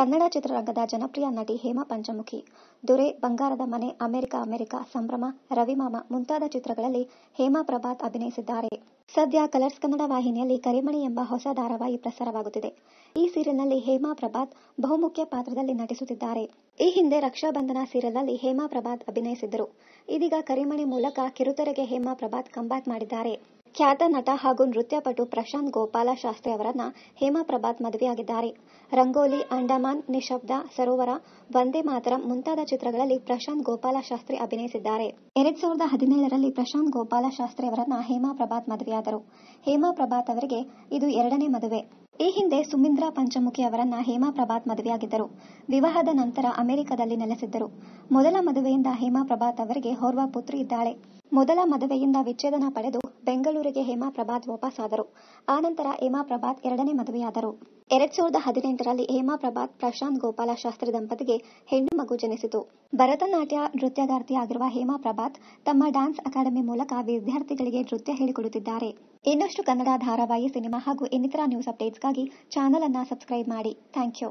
ಕನ್ನಡ ಚಿತ್ರರಂಗದ ಜನಪ್ರಿಯ ನಟಿ ಹೇಮಾ ಪಂಚಮುಖಿ ದೊರೆ ಬಂಗಾರದ ಮನೆ ಅಮೆರಿಕ ಅಮೆರಿಕ ಸಂಭ್ರಮ ರವಿಮಾಮ ಮುಂತಾದ ಚಿತ್ರಗಳಲ್ಲಿ ಹೇಮಾ ಪ್ರಭಾತ್ ಅಭಿನಯಿಸಿದ್ದಾರೆ ಸದ್ಯ ಕಲರ್ಸ್ ಕನ್ನಡ ವಾಹಿನಿಯಲ್ಲಿ ಕರಿಮಣಿ ಎಂಬ ಹೊಸ ಧಾರಾವಾಹಿ ಪ್ರಸಾರವಾಗುತ್ತಿದೆ ಈ ಸೀರಿಯಲ್ನಲ್ಲಿ ಹೇಮಾ ಪ್ರಭಾತ್ ಬಹುಮುಖ್ಯ ಪಾತ್ರದಲ್ಲಿ ನಟಿಸುತ್ತಿದ್ದಾರೆ ಈ ಹಿಂದೆ ರಕ್ಷಾಬಂಧನ ಸೀರಿಯಲ್ನಲ್ಲಿ ಹೇಮಾ ಪ್ರಭಾತ್ ಅಭಿನಯಿಸಿದ್ದರು ಇದೀಗ ಕರಿಮಣಿ ಮೂಲಕ ಕಿರುತೆರೆಗೆ ಹೇಮಾ ಪ್ರಭಾತ್ ಕಂಬ್ಯಾಕ್ ಮಾಡಿದ್ದಾರೆ ಖ್ಯಾತ ನಟ ಹಾಗೂ ನೃತ್ಯಪಟು ಪ್ರಶಾಂತ್ ಗೋಪಾಲ ಶಾಸ್ತ್ರಿ ಅವರನ್ನ ಹೇಮಾ ಪ್ರಭಾತ್ ಮದುವೆಯಾಗಿದ್ದಾರೆ ರಂಗೋಲಿ ಅಂಡಮಾನ್ ನಿಶಬ್ದ ಸರೋವರ ವಂದೇ ಮಾತರಂ ಮುಂತಾದ ಚಿತ್ರಗಳಲ್ಲಿ ಪ್ರಶಾಂತ್ ಗೋಪಾಲ ಶಾಸ್ತ್ರಿ ಅಭಿನಯಿಸಿದ್ದಾರೆ ಎರಡ್ ಸಾವಿರದ ಹದಿನೇಳರಲ್ಲಿ ಪ್ರಶಾಂತ್ ಗೋಪಾಲ ಶಾಸ್ತ್ರಿ ಅವರನ್ನ ಹೇಮಾ ಪ್ರಭಾತ್ ಮದುವೆಯಾದರು ಹೇಮಾ ಪ್ರಭಾತ್ ಅವರಿಗೆ ಇದು ಎರಡನೇ ಮದುವೆ ಈ ಹಿಂದೆ ಸುಮಿಂದ್ರಾ ಪಂಚಮುಖಿ ಅವರನ್ನ ಹೇಮಾ ಪ್ರಭಾತ್ ಮದುವೆಯಾಗಿದ್ದರು ವಿವಾಹದ ನಂತರ ಅಮೆರಿಕದಲ್ಲಿ ನೆಲೆಸಿದ್ದರು ಮೊದಲ ಮದುವೆಯಿಂದ ಹೇಮಾ ಪ್ರಭಾತ್ ಅವರಿಗೆ ಓರ್ವ ಪುತ್ರಿ ಇದ್ದಾಳೆ ಮೊದಲ ಮದುವೆಯಿಂದ ವಿಚ್ಛೇದನ ಪಡೆದು ಬೆಂಗಳೂರಿಗೆ ಹೇಮಾ ಪ್ರಭಾತ್ ಆ ಆನಂತರ ಹೇಮಾ ಪ್ರಭಾತ್ ಎರಡನೇ ಮದುವೆಯಾದರು ಎರಡ್ ಸಾವಿರದ ಹದಿನೆಂಟರಲ್ಲಿ ಹೇಮಾ ಪ್ರಭಾತ್ ಪ್ರಶಾಂತ್ ಗೋಪಾಲ ಶಾಸ್ತ್ರಿ ದಂಪತಿಗೆ ಹೆಣ್ಣು ಮಗು ಜನಿಸಿತು ಭರತನಾಟ್ಯ ನೃತ್ಯಗಾರ್ತಿಯಾಗಿರುವ ಹೇಮಾ ಪ್ರಭಾತ್ ತಮ್ಮ ಡ್ಯಾನ್ಸ್ ಅಕಾಡೆಮಿ ಮೂಲಕ ವಿದ್ಯಾರ್ಥಿಗಳಿಗೆ ನೃತ್ಯ ಹೇಳಿಕೊಡುತ್ತಿದ್ದಾರೆ ಇನ್ನಷ್ಟು ಕನ್ನಡ ಧಾರಾವಾಹಿ ಸಿನಿಮಾ ಹಾಗೂ ಇನ್ನಿತರ ನ್ಯೂಸ್ ಅಪ್ಡೇಟ್ಸ್ಗಾಗಿ ಚಾನೆಲ್ ಅನ್ನು ಸಬ್ಸ್ಕ್ರೈಬ್ ಮಾಡಿ ಥ್ಯಾಂಕ್ ಯು